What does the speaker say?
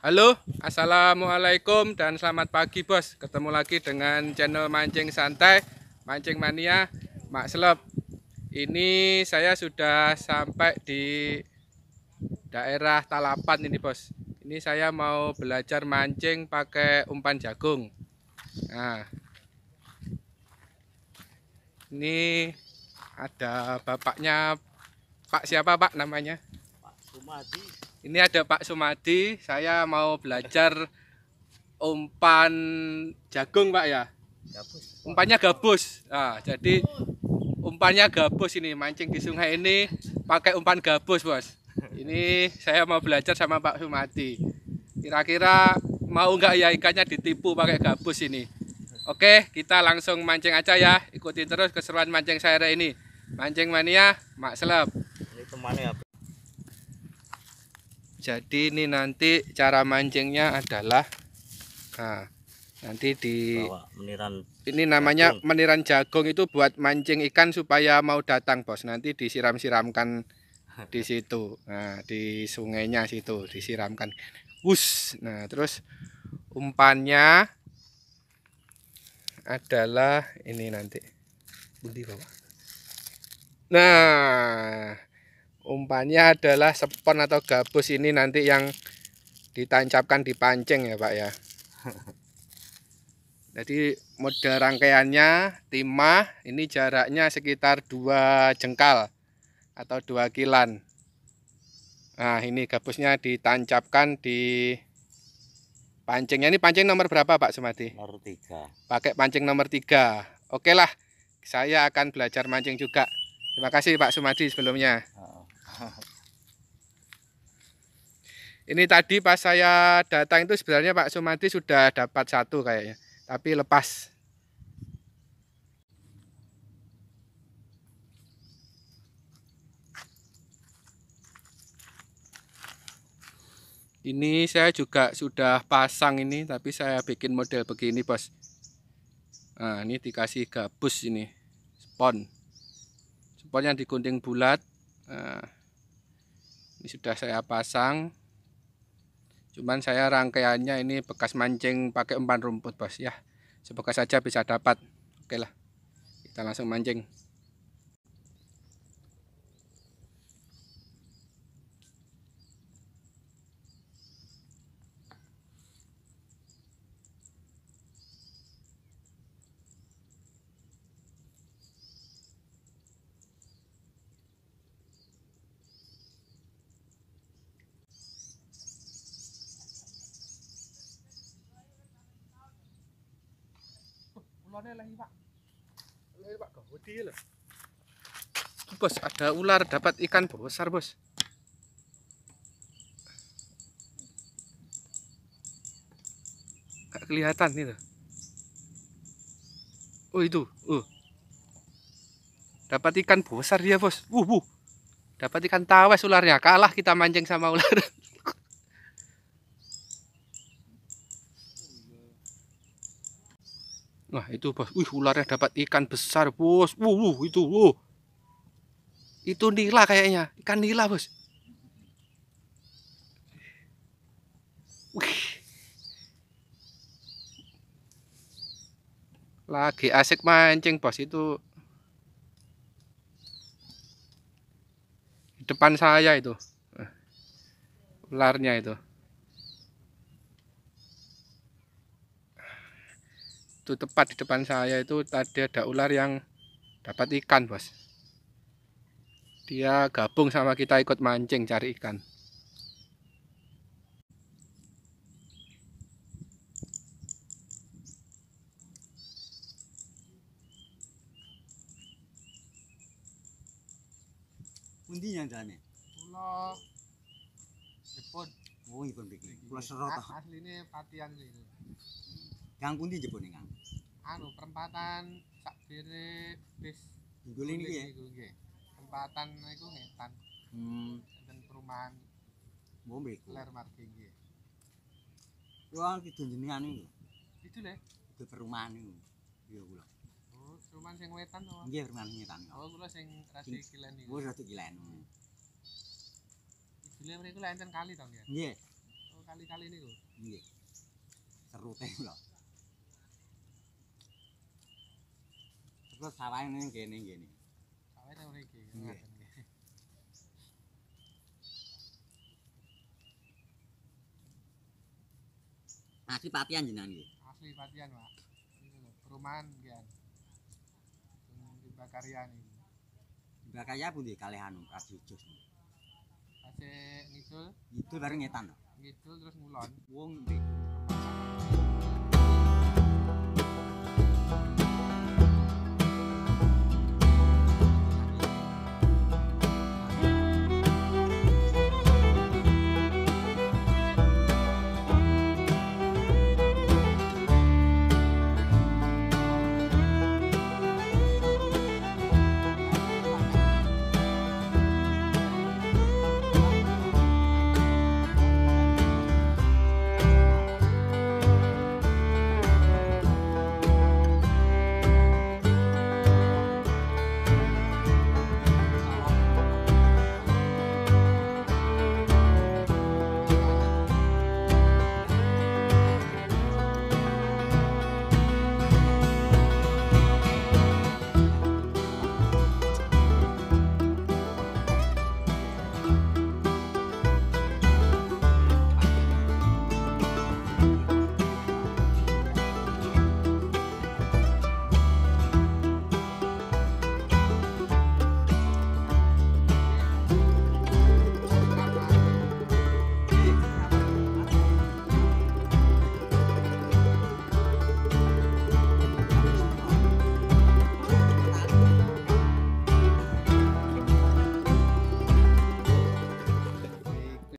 Halo, Assalamualaikum dan selamat pagi bos Ketemu lagi dengan channel Mancing Santai Mancing Mania, Mak Seleb Ini saya sudah sampai di daerah Talapan ini bos Ini saya mau belajar mancing pakai umpan jagung Nah Ini ada bapaknya Pak siapa pak namanya? Pak Sumadi ini ada Pak Sumadi, saya mau belajar umpan jagung Pak ya. Umpannya gabus. Nah, jadi umpannya gabus ini mancing di sungai ini pakai umpan gabus bos. Ini saya mau belajar sama Pak Sumadi. Kira-kira mau nggak ya ikannya ditipu pakai gabus ini? Oke, kita langsung mancing aja ya. Ikutin terus keseruan mancing saya ini. Mancing mania, Mak Seleb. Ini temannya apa? jadi ini nanti cara mancingnya adalah nah, nanti di meniran ini namanya jagung. meniran jagung itu buat mancing ikan supaya mau datang bos nanti disiram-siramkan di situ nah di sungainya situ disiramkan Us. nah terus umpannya adalah ini nanti nah umpannya adalah sepon atau gabus ini nanti yang ditancapkan di pancing ya Pak ya jadi model rangkaiannya timah ini jaraknya sekitar dua jengkal atau dua kilan nah ini gabusnya ditancapkan di pancingnya ini pancing nomor berapa Pak Sumadi? nomor tiga. pakai pancing nomor tiga. oke lah saya akan belajar mancing juga terima kasih Pak Sumadi sebelumnya ini tadi pas saya datang itu sebenarnya Pak Sumadi sudah dapat satu kayaknya, tapi lepas. Ini saya juga sudah pasang ini, tapi saya bikin model begini bos. Nah, ini dikasih gabus ini, spon. Spon yang digunting bulat. Nah ini sudah saya pasang cuman saya rangkaiannya ini bekas mancing pakai umpan rumput bos ya sebekas saja bisa dapat oke lah kita langsung mancing Bos, ada ular dapat ikan besar bos. Gak kelihatan oh, itu. Oh itu, uh. Dapat ikan besar dia bos. Uh, uh. Dapat ikan tawes ularnya. Kalah kita mancing sama ular. Nah, itu bos. Wih, ularnya dapat ikan besar, bos. Wuh, wuh itu, wuh. Itu nila kayaknya. Ikan nila, bos. Wih. Lagi asik mancing, bos. Itu depan saya itu. Eh, ularnya itu. itu tepat di depan saya itu tadi ada ular yang dapat ikan bos dia gabung sama kita ikut mancing cari ikan yang jane? Jepun. Oh, iya, Pulau Gang Jepun anu perempatan sak diri bis guling iki ya nggih perempatan niku ngetan hmm dan perumahan ngombe iku ler margi nggih ruang kidul jenengan iki itu deh itu perumahan niku iya gula oh, perumahan yang wetan to nggih perumahan wetan oh gula yang oh, rasi kilen niku wis rasi kilen Gila mereka lain kali dong ya Nggih. Oh kali-kali niku. seru Serute lho. terus ini gini gini. ngene. Sawange ora iki. Asli Patian jenengan iki. Asli Patian, Pak. Perumahan pian. Di Bakarya niki. Di Bakarya pundi kalihan Prabu Jos. Ase ngidul. Ngidul bareng ngetan to. Ngidul terus ngulon. Wong mbek.